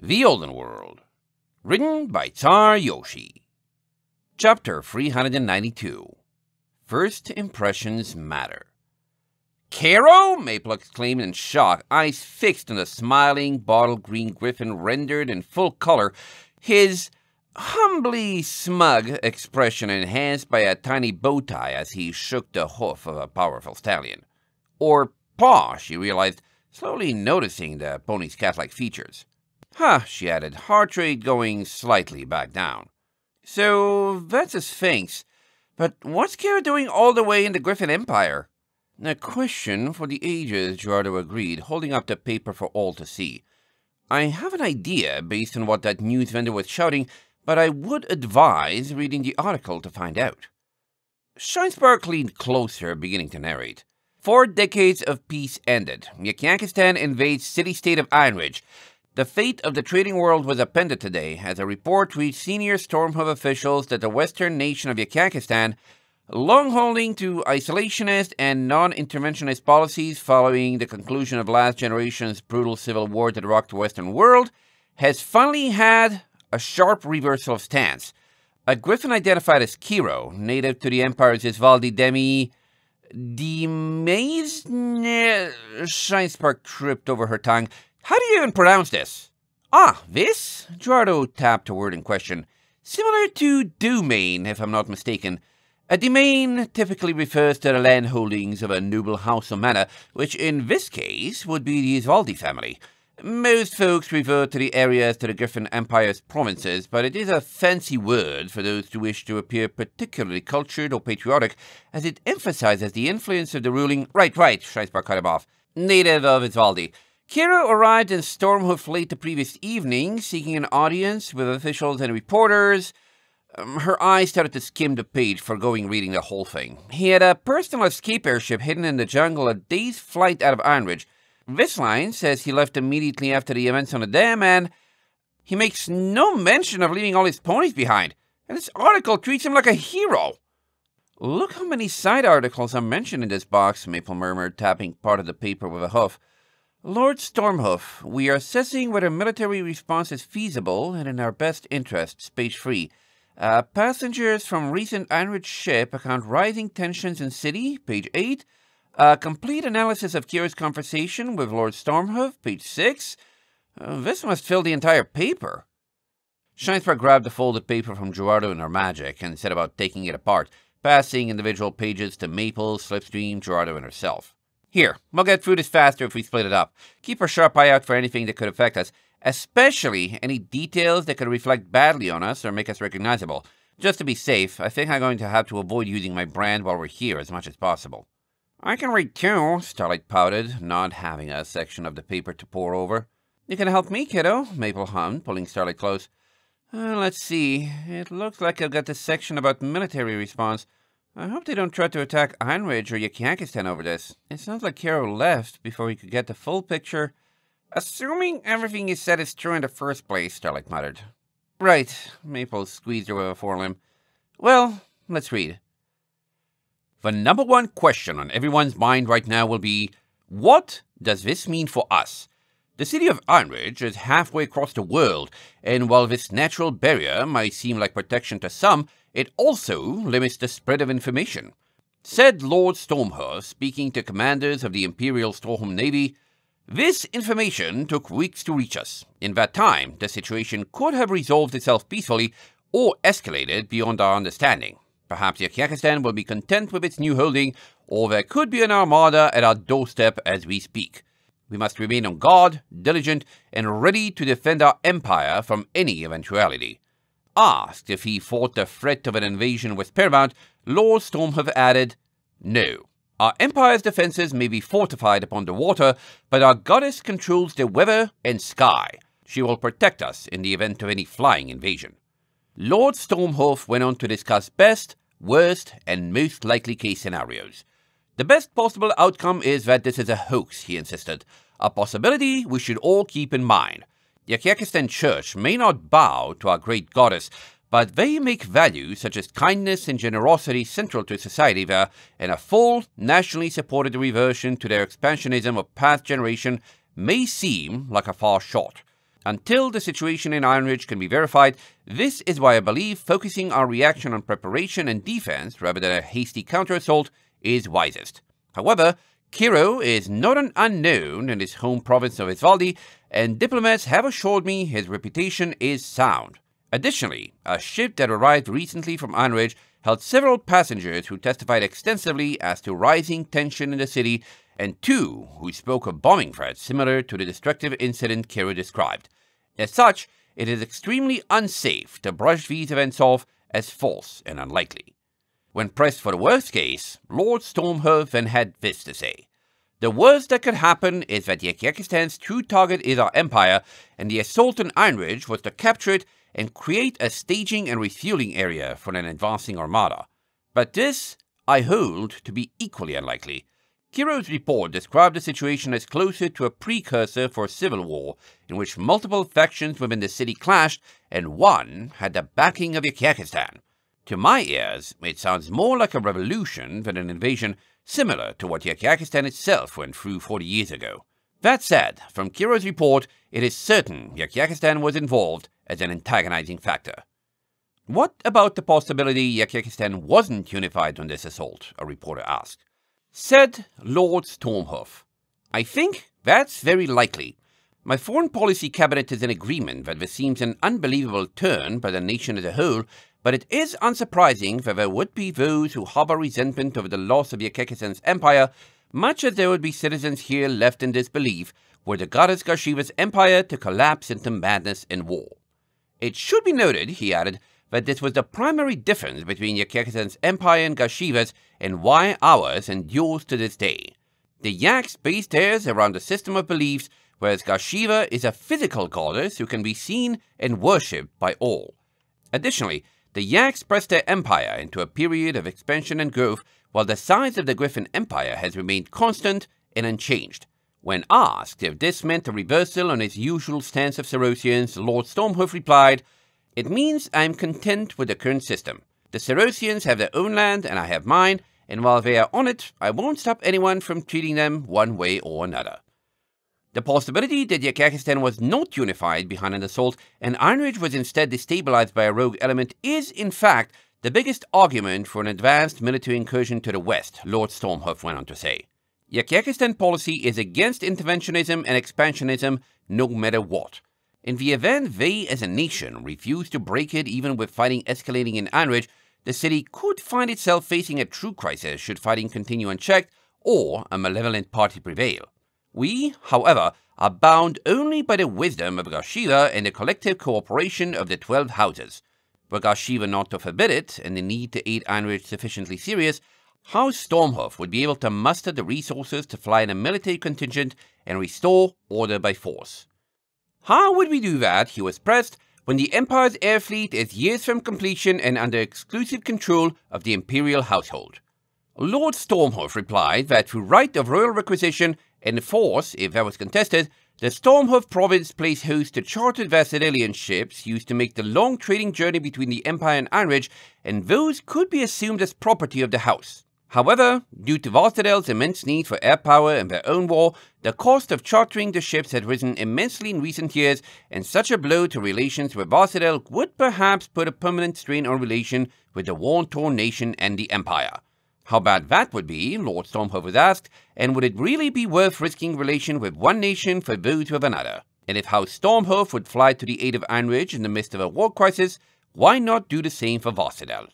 The Olden World, written by Tsar Yoshi. Chapter 392 First Impressions Matter. Caro! Maple exclaimed in shock, eyes fixed on the smiling bottle green griffin rendered in full color, his humbly smug expression enhanced by a tiny bow tie as he shook the hoof of a powerful stallion. Or paw, she realized, slowly noticing the pony's cat-like features. Huh, she added, heart rate going slightly back down. So, that's a sphinx. But what's Kara doing all the way in the Griffin Empire? A question for the ages, Gerardo agreed, holding up the paper for all to see. I have an idea based on what that news vendor was shouting, but I would advise reading the article to find out. Shinespark leaned closer, beginning to narrate. Four decades of peace ended. Yakakistan invades city-state of Iron Ridge. The fate of the trading world was appended today as a report reached senior Stormhub officials that the western nation of Yakakistan, long holding to isolationist and non interventionist policies following the conclusion of last generation's brutal civil war that rocked the Western world, has finally had a sharp reversal of stance. A griffin identified as Kiro, native to the empire's Isvaldi Demi, Demaze? Nah, shine spark tripped over her tongue. How do you even pronounce this? Ah, this? Gerardo tapped a word in question, similar to domain, if I'm not mistaken. A domain typically refers to the land holdings of a noble house or manor, which in this case would be the Isvaldi family. Most folks refer to the areas to the Griffin Empire's provinces, but it is a fancy word for those who wish to appear particularly cultured or patriotic, as it emphasizes the influence of the ruling, right, right, Shreisbar cut him off, native of Isvaldi. Kira arrived in Stormhoof late the previous evening, seeking an audience with officials and reporters. Um, her eyes started to skim the page, foregoing reading the whole thing. He had a personal escape airship hidden in the jungle a day's flight out of Ironridge. This line says he left immediately after the events on the dam, and he makes no mention of leaving all his ponies behind. And this article treats him like a hero. Look how many side articles are mentioned in this box, Maple murmured, tapping part of the paper with a hoof. Lord Stormhoof, we are assessing whether military response is feasible and in our best interest, space-free. Uh, passengers from recent Ironwood ship account rising tensions in city, page 8. Uh, complete analysis of Kira's conversation with Lord Stormhoof, page 6. Uh, this must fill the entire paper. Shinespark grabbed the folded paper from Gerardo and her magic and set about taking it apart, passing individual pages to Maple, Slipstream, Gerardo, and herself. Here, we'll get through this faster if we split it up. Keep a sharp eye out for anything that could affect us, especially any details that could reflect badly on us or make us recognizable. Just to be safe, I think I'm going to have to avoid using my brand while we're here as much as possible. I can read too, Starlight pouted, not having a section of the paper to pore over. You can help me, kiddo, Maple hummed, pulling Starlight close. Uh, let's see, it looks like I've got the section about military response. I hope they don't try to attack Ironridge or Yakakistan over this. It sounds like Kiro left before he could get the full picture. Assuming everything you said is true in the first place, Starlight muttered. Right, Maple squeezed her with a forelimb. Well, let's read. The number one question on everyone's mind right now will be, what does this mean for us? The city of Ironridge is halfway across the world, and while this natural barrier might seem like protection to some, it also limits the spread of information. Said Lord Stormhurst, speaking to commanders of the Imperial Storm Navy, this information took weeks to reach us. In that time, the situation could have resolved itself peacefully or escalated beyond our understanding. Perhaps Yakistan will be content with its new holding, or there could be an armada at our doorstep as we speak. We must remain on guard, diligent, and ready to defend our empire from any eventuality. Asked if he fought the threat of an invasion with paramount, Lord have added, No. Our empire's defenses may be fortified upon the water, but our goddess controls the weather and sky. She will protect us in the event of any flying invasion. Lord Stormhoof went on to discuss best, worst, and most likely case scenarios. The best possible outcome is that this is a hoax, he insisted, a possibility we should all keep in mind. The Kyrgyzstan Church may not bow to our great goddess, but they make values such as kindness and generosity central to society there, and a full, nationally supported reversion to their expansionism of past generation may seem like a far shot. Until the situation in Iron Ridge can be verified, this is why I believe focusing our reaction on preparation and defense rather than a hasty counterassault is wisest. However, Kiro is not an unknown in his home province of Isvaldi, and diplomats have assured me his reputation is sound. Additionally, a ship that arrived recently from Anridge held several passengers who testified extensively as to rising tension in the city, and two who spoke of bombing threats similar to the destructive incident Kiro described. As such, it is extremely unsafe to brush these events off as false and unlikely. When pressed for the worst case, Lord Stormhoven had this to say. The worst that could happen is that Yakistan's true target is our empire, and the assault on Ironridge was to capture it and create a staging and refueling area for an advancing armada. But this, I hold to be equally unlikely. Kiro's report described the situation as closer to a precursor for a civil war, in which multiple factions within the city clashed and one had the backing of Yakakistan. To my ears, it sounds more like a revolution than an invasion similar to what Yakakistan itself went through 40 years ago. That said, from Kiro's report, it is certain Yakakistan was involved as an antagonizing factor. What about the possibility Yakakistan wasn't unified on this assault, a reporter asked. Said Lord Stormhoff, I think that's very likely. My foreign policy cabinet is in agreement that there seems an unbelievable turn by the nation as a whole but it is unsurprising that there would be those who harbor resentment over the loss of Yakekisan's empire, much as there would be citizens here left in disbelief were the goddess Garshiva's empire to collapse into madness and war. It should be noted, he added, that this was the primary difference between Yakekisan's empire and Garshiva's and why ours endures to this day. The Yaks base theirs around a system of beliefs, whereas Garshiva is a physical goddess who can be seen and worshipped by all. Additionally, the Yaks pressed their empire into a period of expansion and growth, while the size of the Griffin empire has remained constant and unchanged. When asked if this meant a reversal on his usual stance of Sarosians, Lord Stormhoof replied, It means I am content with the current system. The Sarosians have their own land and I have mine, and while they are on it, I won't stop anyone from treating them one way or another. The possibility that Yakakistan was not unified behind an assault and Iron Ridge was instead destabilized by a rogue element is, in fact, the biggest argument for an advanced military incursion to the west, Lord Stormhoff went on to say. Yakakistan policy is against interventionism and expansionism no matter what. In the event they, as a nation, refuse to break it even with fighting escalating in Iron Ridge, the city could find itself facing a true crisis should fighting continue unchecked or a malevolent party prevail. We, however, are bound only by the wisdom of Gashiva and the collective cooperation of the Twelve Houses. Were Rashiva not to forbid it, and the need to aid Einrich sufficiently serious, how Stormhof would be able to muster the resources to fly in a military contingent and restore order by force. How would we do that, he was pressed, when the Empire's air fleet is years from completion and under exclusive control of the Imperial household? Lord Stormhof replied that through right of royal requisition in force, if that was contested, the Stormhoof province plays host to chartered Vassalilian ships used to make the long trading journey between the Empire and Ironridge, and those could be assumed as property of the House. However, due to Vassadale's immense need for air power and their own war, the cost of chartering the ships had risen immensely in recent years, and such a blow to relations with Vassadale would perhaps put a permanent strain on relation with the war-torn nation and the Empire. How bad that would be, Lord Stormhover asked, and would it really be worth risking relation with one nation for those with another? And if House Stormhoof would fly to the aid of Anridge in the midst of a war crisis, why not do the same for Varsadel?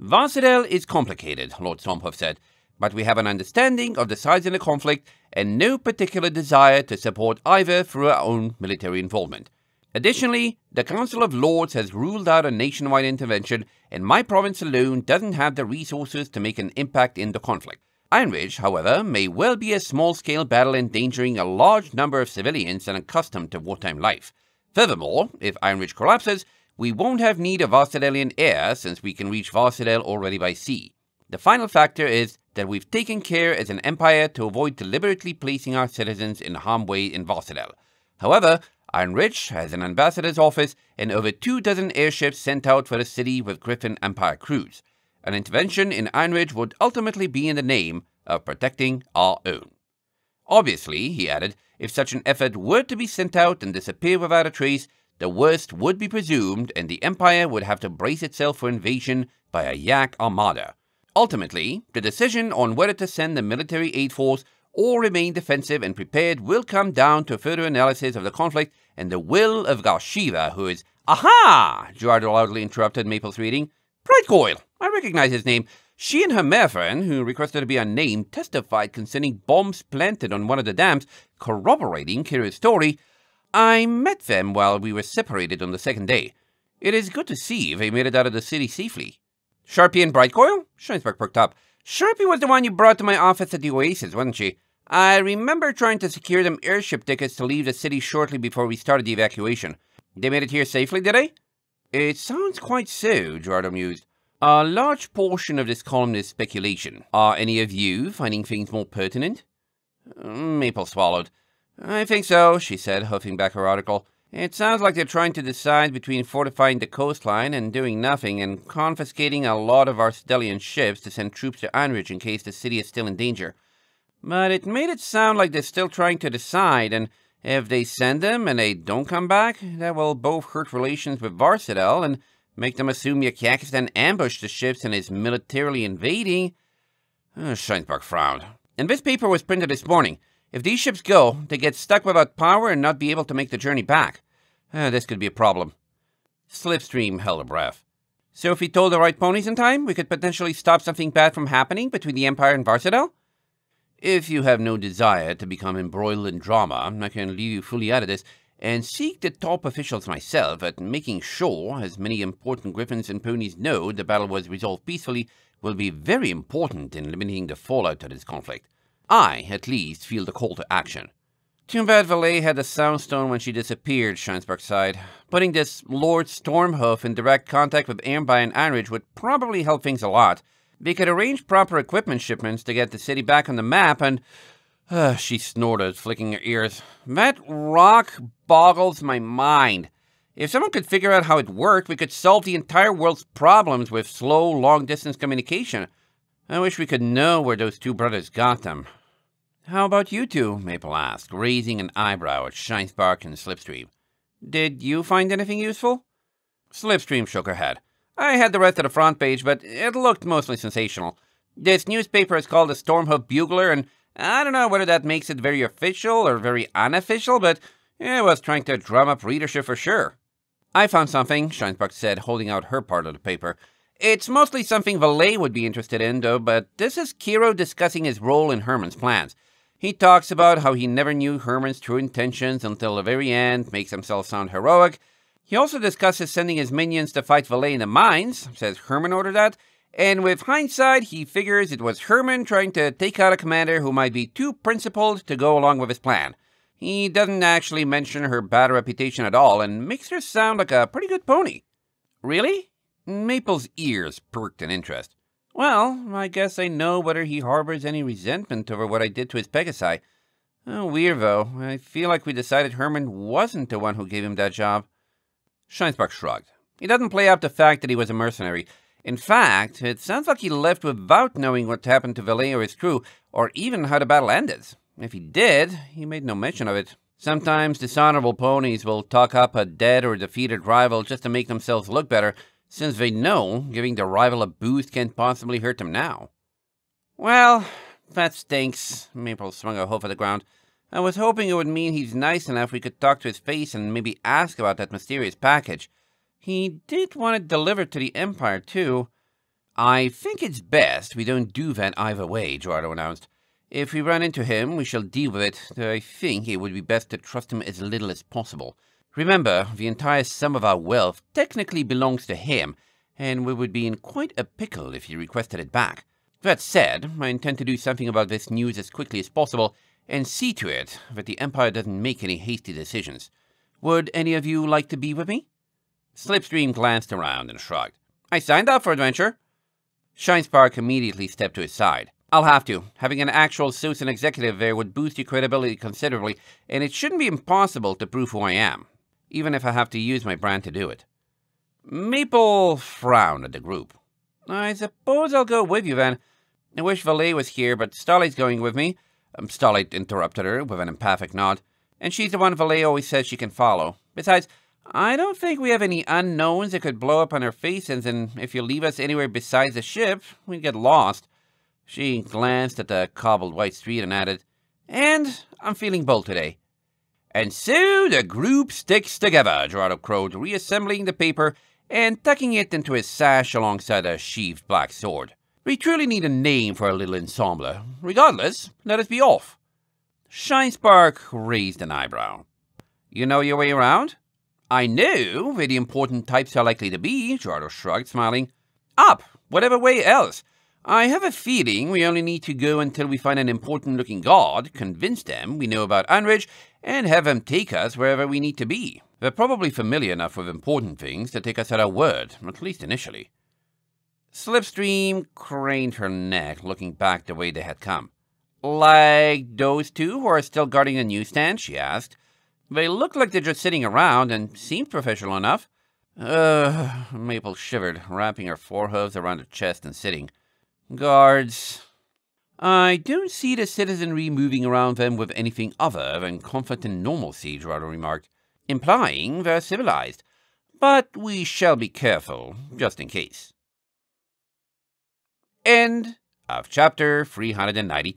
Varsadel is complicated, Lord Stormhoof said, but we have an understanding of the sides in the conflict and no particular desire to support either through our own military involvement. Additionally, the Council of Lords has ruled out a nationwide intervention, and my province alone doesn't have the resources to make an impact in the conflict. Ironridge, however, may well be a small-scale battle endangering a large number of civilians unaccustomed to wartime life. Furthermore, if Ironridge collapses, we won't have need of Varsadalian air since we can reach Varsadale already by sea. The final factor is that we've taken care as an empire to avoid deliberately placing our citizens in harm's way in Varsadale. However, Iron Ridge has an ambassador's office and over two dozen airships sent out for the city with Griffin Empire crews. An intervention in Iron Ridge would ultimately be in the name of protecting our own. Obviously, he added, if such an effort were to be sent out and disappear without a trace, the worst would be presumed and the Empire would have to brace itself for invasion by a Yak armada. Ultimately, the decision on whether to send the military aid force all remain defensive and prepared will come down to further analysis of the conflict and the will of Galshiva, who is. Aha! Gerard loudly interrupted Maple's reading. Pride Coil! I recognize his name. She and her mare who requested to be unnamed, testified concerning bombs planted on one of the dams, corroborating Kira's story. I met them while we were separated on the second day. It is good to see they made it out of the city safely. Sharpie and Brightcoil? Shinesburg perked up. Sharpie was the one you brought to my office at the Oasis, wasn't she? I remember trying to secure them airship tickets to leave the city shortly before we started the evacuation. They made it here safely, did they? It sounds quite so, Gerardo mused. A large portion of this column is speculation. Are any of you finding things more pertinent? Mm, Maple swallowed. I think so, she said, huffing back her article. It sounds like they're trying to decide between fortifying the coastline and doing nothing and confiscating a lot of our stellian ships to send troops to Anridge in case the city is still in danger. But it made it sound like they're still trying to decide, and if they send them and they don't come back, that will both hurt relations with Varsadel and make them assume Yakakistan ambushed the ships and is militarily invading. Oh, ah, Scheinsberg frowned. And this paper was printed this morning. If these ships go, they get stuck without power and not be able to make the journey back. Uh, this could be a problem. Slipstream held a breath. So if we told the right ponies in time, we could potentially stop something bad from happening between the Empire and Varsadel? If you have no desire to become embroiled in drama, I can leave you fully out of this and seek the top officials myself at making sure, as many important griffins and ponies know, the battle was resolved peacefully will be very important in limiting the fallout of this conflict. I, at least, feel the call to action. Too Valet had a soundstone when she disappeared, Shinesburg sighed. Putting this Lord Stormhoof in direct contact with Amby and Ironridge would probably help things a lot, they could arrange proper equipment shipments to get the city back on the map, and uh, she snorted, flicking her ears. That rock boggles my mind. If someone could figure out how it worked, we could solve the entire world's problems with slow, long-distance communication. I wish we could know where those two brothers got them. How about you two? Maple asked, raising an eyebrow at Shinespark and Slipstream. Did you find anything useful? Slipstream shook her head. I had the rest of the front page, but it looked mostly sensational. This newspaper is called the Stormhoof Bugler, and I don't know whether that makes it very official or very unofficial, but it was trying to drum up readership for sure. I found something, Scheinbach said, holding out her part of the paper. It's mostly something Valet would be interested in, though, but this is Kiro discussing his role in Herman's plans. He talks about how he never knew Herman's true intentions until the very end, makes himself sound heroic, he also discusses sending his minions to fight Valet in the mines, says Herman ordered that, and with hindsight, he figures it was Herman trying to take out a commander who might be too principled to go along with his plan. He doesn't actually mention her bad reputation at all and makes her sound like a pretty good pony. Really? Maple's ears perked in interest. Well, I guess I know whether he harbors any resentment over what I did to his Pegasi. Oh, weird, though. I feel like we decided Herman wasn't the one who gave him that job. Scheinsbach shrugged. He doesn't play up the fact that he was a mercenary. In fact, it sounds like he left without knowing what happened to Valet or his crew, or even how the battle ended. If he did, he made no mention of it. Sometimes dishonorable ponies will talk up a dead or defeated rival just to make themselves look better, since they know giving the rival a boost can't possibly hurt them now. Well, that stinks. Maple swung her hoof at the ground. I was hoping it would mean he's nice enough we could talk to his face and maybe ask about that mysterious package. He did want it delivered to the Empire, too. I think it's best we don't do that either way, Gerardo announced. If we run into him, we shall deal with it. I think it would be best to trust him as little as possible. Remember, the entire sum of our wealth technically belongs to him, and we would be in quite a pickle if he requested it back. That said, I intend to do something about this news as quickly as possible, and see to it that the Empire doesn't make any hasty decisions. Would any of you like to be with me? Slipstream glanced around and shrugged. I signed up for adventure. Shinespark immediately stepped to his side. I'll have to. Having an actual Susan executive there would boost your credibility considerably, and it shouldn't be impossible to prove who I am, even if I have to use my brand to do it. Maple frowned at the group. I suppose I'll go with you then. I wish Valet was here, but Starlight's going with me, um, interrupted her with an emphatic nod. And she's the one Vallejo always says she can follow. Besides, I don't think we have any unknowns that could blow up on our faces, and if you leave us anywhere besides the ship, we'd get lost. She glanced at the cobbled white street and added, And I'm feeling bold today. And so the group sticks together, Gerardo crowed, reassembling the paper and tucking it into his sash alongside a sheathed black sword. We truly need a name for our little ensemble. Regardless, let us be off. Shinespark raised an eyebrow. You know your way around? I know where the important types are likely to be, Giardo shrugged, smiling. Up, whatever way else. I have a feeling we only need to go until we find an important-looking guard, convince them we know about Unridge, and have them take us wherever we need to be. They're probably familiar enough with important things to take us at our word, at least initially. Slipstream craned her neck, looking back the way they had come. Like those two who are still guarding the newsstand, she asked. They look like they're just sitting around and seem professional enough. Ugh, Maple shivered, wrapping her forehooves around her chest and sitting. Guards. I don't see the citizenry moving around them with anything other than comfort and normalcy, Gerardo remarked, implying they're civilized. But we shall be careful, just in case. End of chapter 390.